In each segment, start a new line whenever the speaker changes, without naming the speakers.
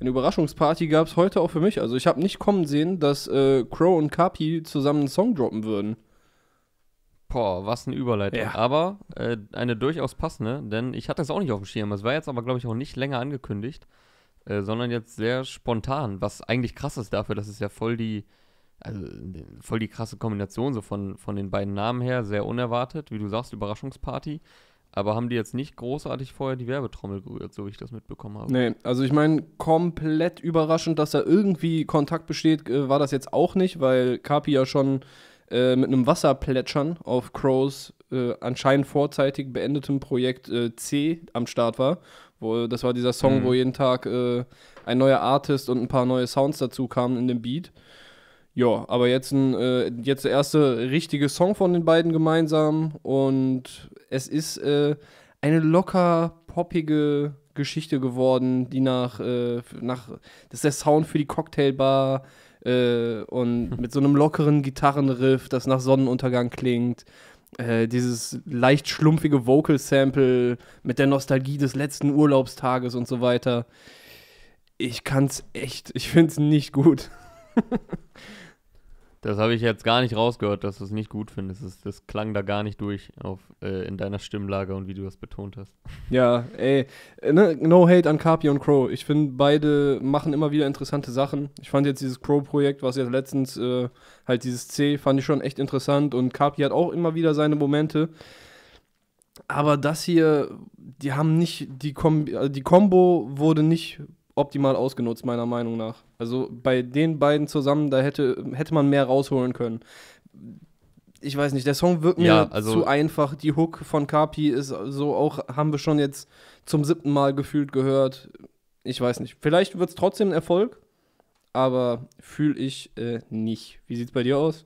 Eine Überraschungsparty gab es heute auch für mich. Also ich habe nicht
kommen sehen, dass äh, Crow und Carpi zusammen einen Song droppen würden. Boah, was eine Überleitung. Ja. Aber äh, eine durchaus passende, denn ich hatte es auch nicht auf dem Schirm. Es war jetzt aber, glaube ich, auch nicht länger angekündigt, äh, sondern jetzt sehr spontan, was eigentlich krass ist dafür, dass es ja voll die, also voll die krasse Kombination so von, von den beiden Namen her, sehr unerwartet, wie du sagst, Überraschungsparty. Aber haben die jetzt nicht großartig vorher die Werbetrommel gerührt, so wie ich das mitbekommen habe? Nee, also ich
meine, komplett überraschend, dass da irgendwie Kontakt besteht, äh, war das jetzt auch nicht, weil Kapi ja schon äh, mit einem Wasserplätschern auf Crows äh, anscheinend vorzeitig beendetem Projekt äh, C am Start war. Wo, das war dieser Song, mhm. wo jeden Tag äh, ein neuer Artist und ein paar neue Sounds dazu kamen in dem Beat. Ja, aber jetzt, ein, äh, jetzt der erste richtige Song von den beiden gemeinsam und es ist äh, eine locker poppige Geschichte geworden, die nach, äh, nach das ist der Sound für die Cocktailbar äh, und hm. mit so einem lockeren Gitarrenriff, das nach Sonnenuntergang klingt. Äh, dieses leicht schlumpfige Vocal-Sample mit der Nostalgie des letzten Urlaubstages und so weiter. Ich kann's echt, ich find's nicht gut.
Das habe ich jetzt gar nicht rausgehört, dass du es nicht gut findest. Das, das, klang da gar nicht durch auf, äh, in deiner Stimmlage und wie du das betont hast. Ja, ey,
äh, ne, no hate an Carpi und Crow. Ich finde, beide machen immer wieder interessante Sachen. Ich fand jetzt dieses Crow-Projekt, was jetzt letztens, äh, halt dieses C, fand ich schon echt interessant und Carpi hat auch immer wieder seine Momente. Aber das hier, die haben nicht, die, Kom also die Combo wurde nicht optimal ausgenutzt, meiner Meinung nach. Also bei den beiden zusammen, da hätte, hätte man mehr rausholen können. Ich weiß nicht, der Song wirkt ja, mir also zu einfach. Die Hook von Kapi ist so auch, haben wir schon jetzt zum siebten Mal gefühlt gehört. Ich weiß nicht. Vielleicht wird es trotzdem ein Erfolg, aber
fühle ich äh, nicht. Wie sieht es bei dir aus?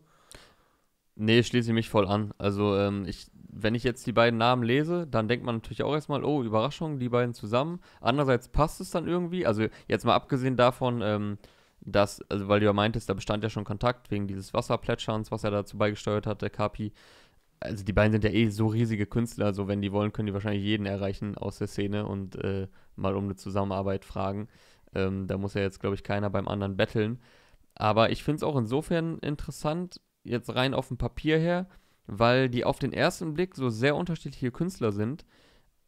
Nee, schließe ich mich voll an. Also ähm, ich wenn ich jetzt die beiden Namen lese, dann denkt man natürlich auch erstmal, oh, Überraschung, die beiden zusammen. Andererseits passt es dann irgendwie. Also jetzt mal abgesehen davon, ähm, dass, also weil du ja meintest, da bestand ja schon Kontakt wegen dieses Wasserplätscherns, was er dazu beigesteuert hat, der Kapi. Also die beiden sind ja eh so riesige Künstler, also wenn die wollen, können die wahrscheinlich jeden erreichen aus der Szene und äh, mal um eine Zusammenarbeit fragen. Ähm, da muss ja jetzt, glaube ich, keiner beim anderen betteln. Aber ich finde es auch insofern interessant, jetzt rein auf dem Papier her, weil die auf den ersten Blick so sehr unterschiedliche Künstler sind,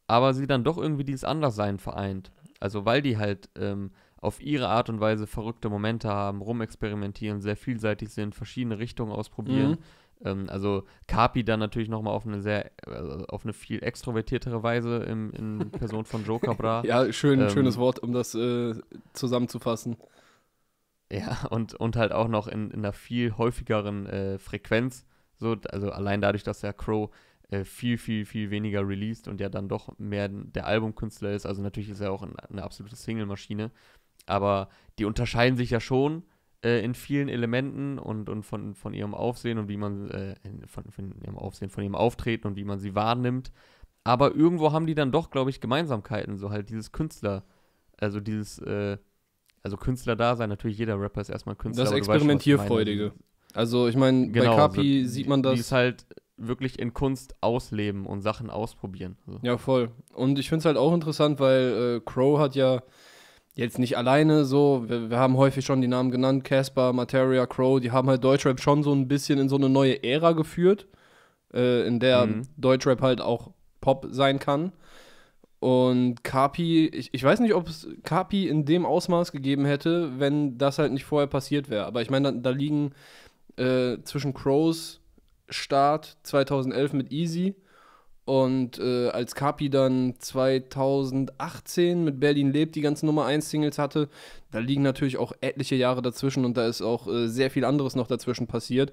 aber sie dann doch irgendwie dieses Anderssein vereint. Also weil die halt ähm, auf ihre Art und Weise verrückte Momente haben, rumexperimentieren, sehr vielseitig sind, verschiedene Richtungen ausprobieren. Mhm. Ähm, also Kapi dann natürlich nochmal auf eine sehr, also auf eine viel extrovertiertere Weise im, in Person von Joe Cabra. ja, schön, ähm, schönes Wort, um das äh, zusammenzufassen. Ja, und, und halt auch noch in, in einer viel häufigeren äh, Frequenz so, also allein dadurch, dass der Crow äh, viel, viel, viel weniger released und ja dann doch mehr der Albumkünstler ist. Also natürlich ist er auch eine absolute Single-Maschine. Aber die unterscheiden sich ja schon äh, in vielen Elementen und, und von, von ihrem Aufsehen und wie man äh, von, von ihrem Aufsehen, von ihrem Auftreten und wie man sie wahrnimmt. Aber irgendwo haben die dann doch, glaube ich, Gemeinsamkeiten. So halt dieses Künstler, also dieses, äh, also Künstler-Dasein. Natürlich jeder Rapper ist erstmal Künstler. Das Experimentierfreudige. Weißt, also ich meine, genau, bei Kapi so, sieht man das. Die ist halt wirklich in Kunst ausleben und Sachen ausprobieren. So.
Ja, voll. Und ich finde es halt auch interessant, weil äh, Crow hat ja jetzt nicht alleine so, wir, wir haben häufig schon die Namen genannt, Casper, Materia, Crow, die haben halt Deutschrap schon so ein bisschen in so eine neue Ära geführt, äh, in der mhm. Deutschrap halt auch Pop sein kann. Und Kapi, ich, ich weiß nicht, ob es Kapi in dem Ausmaß gegeben hätte, wenn das halt nicht vorher passiert wäre. Aber ich meine, da, da liegen äh, zwischen Crows Start 2011 mit Easy und äh, als Kapi dann 2018 mit Berlin lebt die ganzen Nummer 1 Singles hatte, da liegen natürlich auch etliche Jahre dazwischen und da ist auch äh, sehr viel anderes noch dazwischen passiert.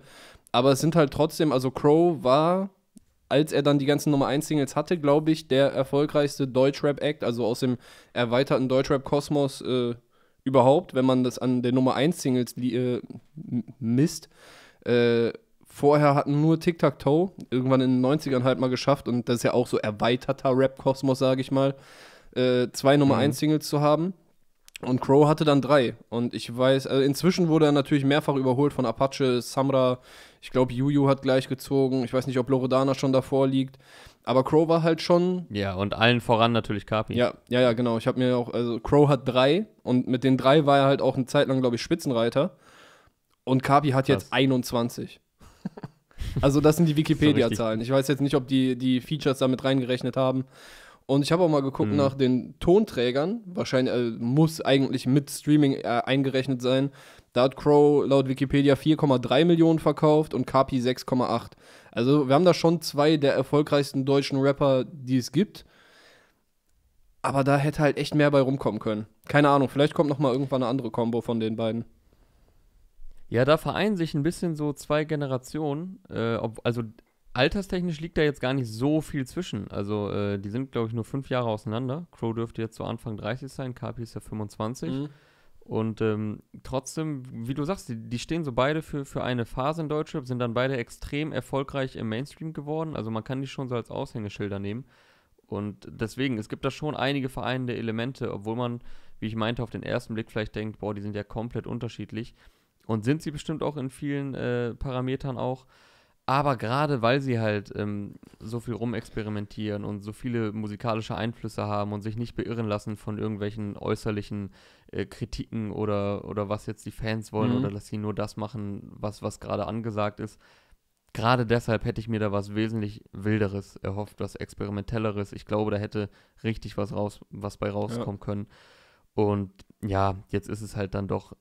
Aber es sind halt trotzdem, also Crow war, als er dann die ganzen Nummer 1 Singles hatte, glaube ich, der erfolgreichste Deutschrap-Act, also aus dem erweiterten Deutschrap-Kosmos äh, überhaupt, wenn man das an der Nummer 1 Singles äh, misst. Äh, vorher hatten nur Tic Tac Toe irgendwann in den 90ern halt mal geschafft und das ist ja auch so erweiterter Rap-Kosmos, sage ich mal, äh, zwei Nummer 1 mhm. Singles zu haben. Und Crow hatte dann drei. Und ich weiß, also inzwischen wurde er natürlich mehrfach überholt von Apache, Samra. Ich glaube, Yu Yu hat gleich gezogen. Ich weiß nicht, ob Loredana schon davor liegt. Aber Crow war halt schon.
Ja, und allen voran natürlich Carpi. Ja,
ja, ja, genau. Ich habe mir auch, also Crow hat drei und mit den drei war er halt auch eine Zeit lang, glaube ich, Spitzenreiter. Und Carpi hat Krass. jetzt 21. also das sind die Wikipedia-Zahlen. Ich weiß jetzt nicht, ob die die Features damit reingerechnet haben und ich habe auch mal geguckt mhm. nach den Tonträgern. Wahrscheinlich äh, muss eigentlich mit Streaming äh, eingerechnet sein. Da hat Crow laut Wikipedia 4,3 Millionen verkauft und Kapi 6,8. Also wir haben da schon zwei der erfolgreichsten deutschen Rapper, die es gibt. Aber da hätte halt echt mehr bei rumkommen können. Keine Ahnung, vielleicht kommt noch mal irgendwann eine andere Combo von den beiden.
Ja, da vereinen sich ein bisschen so zwei Generationen. Äh, ob, also alterstechnisch liegt da jetzt gar nicht so viel zwischen. Also äh, die sind, glaube ich, nur fünf Jahre auseinander. Crow dürfte jetzt so Anfang 30 sein, Kapi ist ja 25. Mhm. Und ähm, trotzdem, wie du sagst, die, die, stehen so beide für, für eine Phase in Deutschland, sind dann beide extrem erfolgreich im Mainstream geworden. Also man kann die schon so als Aushängeschilder nehmen. Und deswegen, es gibt da schon einige vereinende Elemente, obwohl man, wie ich meinte, auf den ersten Blick vielleicht denkt, boah, die sind ja komplett unterschiedlich. Und sind sie bestimmt auch in vielen äh, Parametern auch. Aber gerade weil sie halt ähm, so viel rumexperimentieren und so viele musikalische Einflüsse haben und sich nicht beirren lassen von irgendwelchen äußerlichen äh, Kritiken oder, oder was jetzt die Fans wollen mhm. oder dass sie nur das machen, was, was gerade angesagt ist, gerade deshalb hätte ich mir da was wesentlich Wilderes erhofft, was Experimentelleres. Ich glaube, da hätte richtig was, raus, was bei rauskommen ja. können. Und ja, jetzt ist es halt dann doch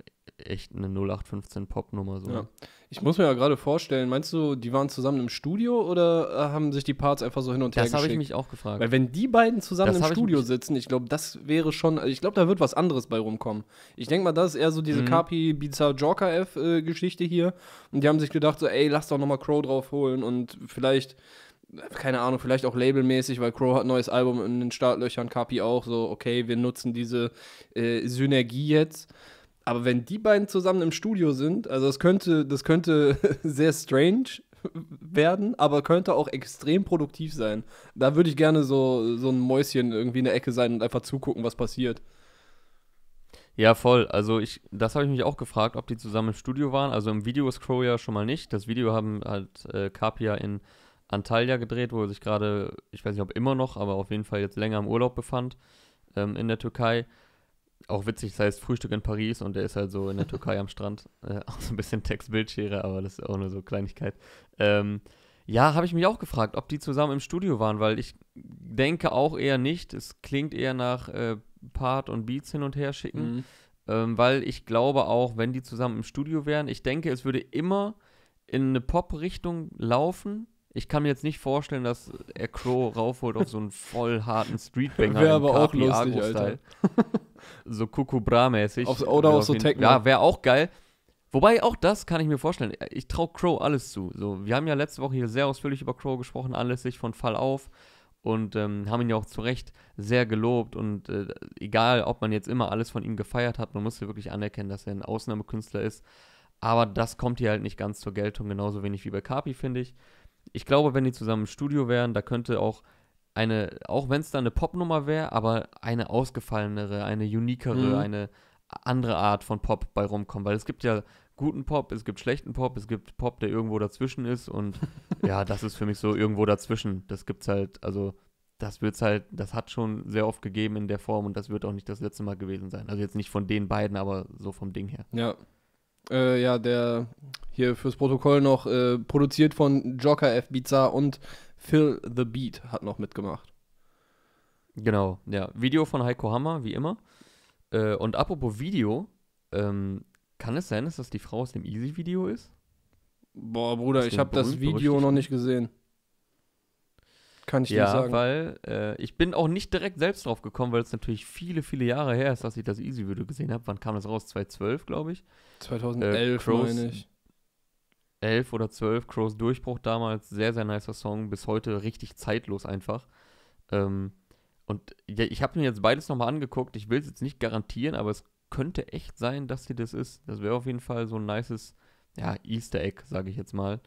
echt eine 0815 Popnummer so. Ja. Ne? Ich muss mir ja
gerade vorstellen, meinst du, die waren zusammen im Studio oder äh, haben sich die Parts einfach so hin und her Das habe ich mich auch gefragt. Weil wenn die beiden zusammen das im Studio ich sitzen, ich glaube, das wäre schon, also ich glaube, da wird was anderes bei rumkommen. Ich denke mal, das ist eher so diese mhm. Kapi Bizarre Joker F äh, Geschichte hier und die haben sich gedacht so, ey, lass doch noch mal Crow drauf holen und vielleicht keine Ahnung, vielleicht auch labelmäßig, weil Crow hat ein neues Album in den Startlöchern, Kapi auch, so, okay, wir nutzen diese äh, Synergie jetzt. Aber wenn die beiden zusammen im Studio sind, also das könnte, das könnte sehr strange werden, aber könnte auch extrem produktiv sein. Da würde ich gerne so, so ein Mäuschen irgendwie in der Ecke sein und einfach zugucken,
was passiert. Ja, voll. Also ich, das habe ich mich auch gefragt, ob die zusammen im Studio waren. Also im Video ist ja schon mal nicht. Das Video haben halt äh, Capia in Antalya gedreht, wo er sich gerade, ich weiß nicht ob immer noch, aber auf jeden Fall jetzt länger im Urlaub befand ähm, in der Türkei auch witzig, das heißt Frühstück in Paris und der ist halt so in der Türkei am Strand. Äh, auch so ein bisschen Textbildschere, aber das ist auch nur so Kleinigkeit. Ähm, ja, habe ich mich auch gefragt, ob die zusammen im Studio waren, weil ich denke auch eher nicht. Es klingt eher nach äh, Part und Beats hin und her schicken, mhm. ähm, weil ich glaube auch, wenn die zusammen im Studio wären, ich denke, es würde immer in eine Pop-Richtung laufen, ich kann mir jetzt nicht vorstellen, dass er Crow raufholt auf so einen voll harten Streetbanger. Wäre aber auch lustig, Alter. so Kukubra-mäßig. Oder also auch so Techno. Ja, ne? wäre auch geil. Wobei auch das kann ich mir vorstellen. Ich traue Crow alles zu. So, wir haben ja letzte Woche hier sehr ausführlich über Crow gesprochen, anlässlich von Fall auf und ähm, haben ihn ja auch zu Recht sehr gelobt. Und äh, egal, ob man jetzt immer alles von ihm gefeiert hat, man muss ja wirklich anerkennen, dass er ein Ausnahmekünstler ist. Aber das kommt hier halt nicht ganz zur Geltung, genauso wenig wie bei Kapi, finde ich. Ich glaube, wenn die zusammen im Studio wären, da könnte auch eine, auch wenn es da eine Popnummer wäre, aber eine ausgefallenere, eine unikere, mhm. eine andere Art von Pop bei rumkommen. Weil es gibt ja guten Pop, es gibt schlechten Pop, es gibt Pop, der irgendwo dazwischen ist und ja, das ist für mich so irgendwo dazwischen. Das gibt's halt, also das wird's halt, das hat schon sehr oft gegeben in der Form und das wird auch nicht das letzte Mal gewesen sein. Also jetzt nicht von den beiden, aber so vom Ding her.
Ja. Äh, ja, der hier fürs Protokoll noch äh, produziert von Joker F. Bizarre und
Phil the Beat hat noch mitgemacht. Genau, ja. Video von Heiko Hammer, wie immer. Äh, und apropos Video, ähm, kann es sein, dass das die Frau aus dem Easy-Video ist?
Boah, Bruder, ich habe das Video noch nicht gesehen. Kann ich ja, nicht sagen. Ja,
weil äh, ich bin auch nicht direkt selbst drauf gekommen, weil es natürlich viele, viele Jahre her ist, dass ich das Easy-Video gesehen habe. Wann kam das raus? 2012, glaube ich. 2011, äh, meine ich. 11 oder 12, Crows Durchbruch damals, sehr, sehr nicer Song, bis heute richtig zeitlos einfach. Ähm, und ja, ich habe mir jetzt beides nochmal angeguckt, ich will es jetzt nicht garantieren, aber es könnte echt sein, dass sie das ist. Das wäre auf jeden Fall so ein nices ja, Easter Egg, sage ich jetzt mal.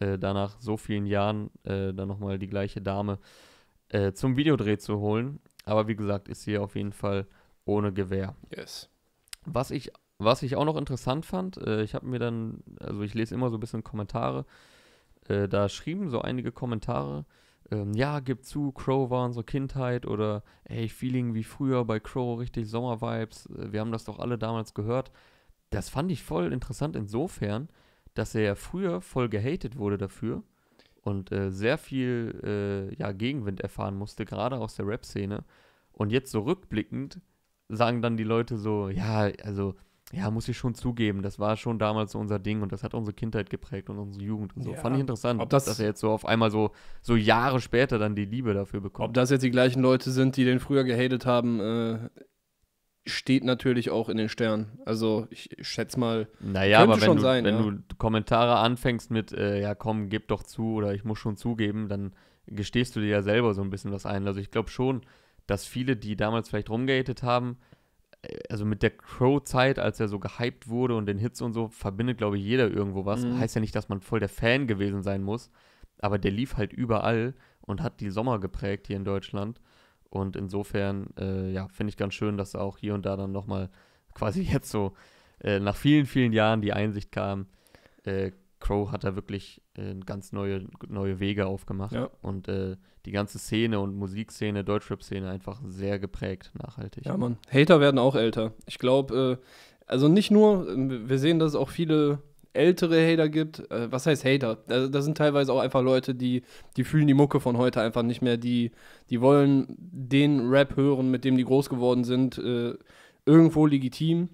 Äh, danach so vielen Jahren äh, dann nochmal die gleiche Dame äh, zum Videodreh zu holen. Aber wie gesagt, ist sie auf jeden Fall ohne Gewehr. Yes. Was ich was ich auch noch interessant fand, äh, ich habe mir dann, also ich lese immer so ein bisschen Kommentare, äh, da schrieben so einige Kommentare, ähm, ja, gib zu, Crow war unsere Kindheit oder hey, Feeling wie früher bei Crow, richtig Sommervibes, äh, wir haben das doch alle damals gehört. Das fand ich voll interessant insofern, dass er ja früher voll gehatet wurde dafür und äh, sehr viel äh, ja, Gegenwind erfahren musste, gerade aus der Rap-Szene. Und jetzt so rückblickend sagen dann die Leute so, ja, also ja, muss ich schon zugeben. Das war schon damals so unser Ding und das hat unsere Kindheit geprägt und unsere Jugend und so. Ja. Fand ich interessant, ob das, dass er jetzt so auf einmal so, so Jahre später dann die Liebe dafür bekommt. Ob das jetzt die gleichen Leute sind, die den früher gehatet haben,
äh, steht natürlich auch in den Sternen. Also ich schätze mal,
naja, könnte aber wenn schon du, sein. Wenn ja. du Kommentare anfängst mit, äh, ja komm, gib doch zu oder ich muss schon zugeben, dann gestehst du dir ja selber so ein bisschen was ein. Also ich glaube schon, dass viele, die damals vielleicht rumgehatet haben, also mit der Crow-Zeit, als er so gehypt wurde und den Hits und so, verbindet, glaube ich, jeder irgendwo was. Mhm. Heißt ja nicht, dass man voll der Fan gewesen sein muss, aber der lief halt überall und hat die Sommer geprägt hier in Deutschland. Und insofern, äh, ja, finde ich ganz schön, dass auch hier und da dann nochmal quasi jetzt so äh, nach vielen, vielen Jahren die Einsicht kam, äh, Crow hat er wirklich äh, ganz neue, neue Wege aufgemacht ja. und äh, die ganze Szene und Musikszene, Deutschrap-Szene einfach sehr geprägt, nachhaltig. Ja, Mann. Hater werden auch älter. Ich glaube, äh, also nicht nur, ähm, wir sehen, dass es auch
viele ältere Hater gibt. Äh, was heißt Hater? Also, das sind teilweise auch einfach Leute, die, die fühlen die Mucke von heute einfach nicht mehr. Die, die wollen den Rap hören, mit dem die groß geworden sind, äh, irgendwo legitim.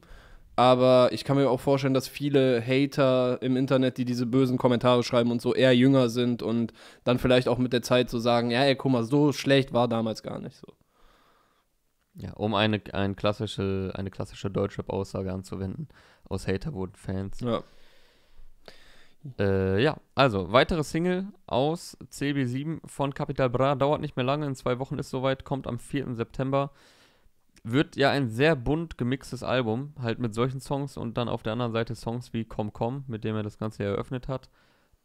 Aber ich kann mir auch vorstellen, dass viele Hater im Internet, die diese bösen Kommentare schreiben und so, eher jünger sind und dann vielleicht auch mit der Zeit so sagen, ja, ey, guck mal, so schlecht war damals gar nicht so.
Ja, um eine, ein klassische, eine klassische Deutschrap-Aussage anzuwenden, aus Hater wurden Fans. Ja. Äh, ja, also weitere Single aus CB7 von Capital Bra dauert nicht mehr lange, in zwei Wochen ist soweit, kommt am 4. September wird ja ein sehr bunt gemixtes Album, halt mit solchen Songs und dann auf der anderen Seite Songs wie Kom Kom, mit dem er das Ganze eröffnet hat.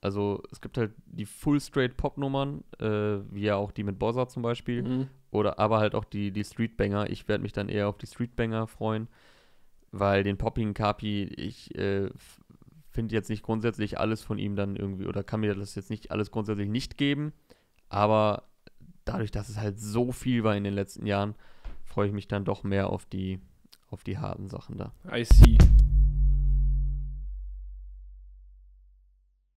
Also es gibt halt die Full Straight Pop Nummern, äh, wie ja auch die mit Bozza zum Beispiel, mhm. oder aber halt auch die, die Streetbanger. Ich werde mich dann eher auf die Streetbanger freuen, weil den poppigen Carpi, ich äh, finde jetzt nicht grundsätzlich alles von ihm dann irgendwie, oder kann mir das jetzt nicht alles grundsätzlich nicht geben, aber dadurch, dass es halt so viel war in den letzten Jahren, freue ich mich dann doch mehr auf die, auf die harten Sachen da. I see.